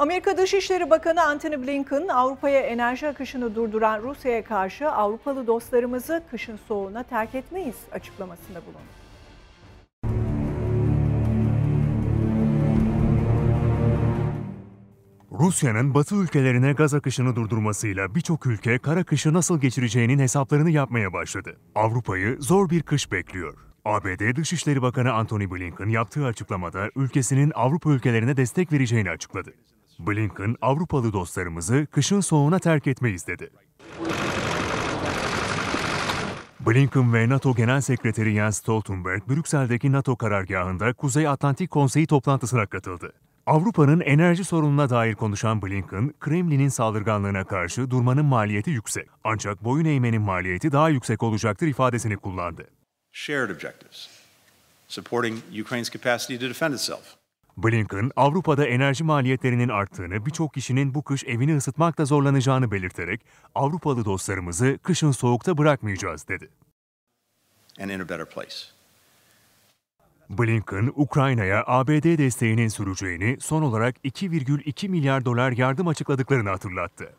Amerika Dışişleri Bakanı Antony Blinken, Avrupa'ya enerji akışını durduran Rusya'ya karşı Avrupalı dostlarımızı kışın soğuğuna terk etmeyiz açıklamasında bulundu. Rusya'nın batı ülkelerine gaz akışını durdurmasıyla birçok ülke kara kışı nasıl geçireceğinin hesaplarını yapmaya başladı. Avrupa'yı zor bir kış bekliyor. ABD Dışişleri Bakanı Antony Blinken yaptığı açıklamada ülkesinin Avrupa ülkelerine destek vereceğini açıkladı. Blinken Avrupalı dostlarımızı kışın soğuğuna terk etmeyiz dedi. Blinken ve NATO Genel Sekreteri Jens Stoltenberg, Brüksel'deki NATO karargahında Kuzey Atlantik Konseyi toplantısına katıldı. Avrupa'nın enerji sorununa dair konuşan Blinken, Kremlin'in saldırganlığına karşı durmanın maliyeti yüksek. Ancak boyun eğmenin maliyeti daha yüksek olacaktır ifadesini kullandı. Shared objectives. Supporting Ukraine's capacity to defend itself. Blinken, Avrupa'da enerji maliyetlerinin arttığını, birçok kişinin bu kış evini ısıtmakta zorlanacağını belirterek Avrupalı dostlarımızı kışın soğukta bırakmayacağız dedi. Blinken, Ukrayna'ya ABD desteğinin süreceğini, son olarak 2,2 milyar dolar yardım açıkladıklarını hatırlattı.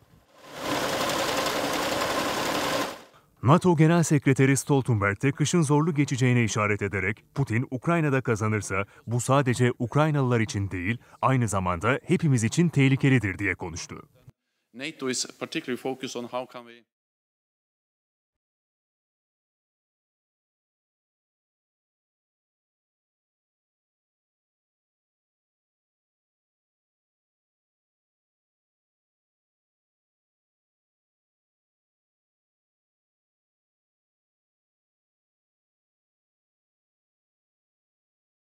NATO Genel Sekreteri Stoltenberg de kışın zorlu geçeceğine işaret ederek Putin Ukrayna'da kazanırsa bu sadece Ukraynalılar için değil aynı zamanda hepimiz için tehlikelidir diye konuştu.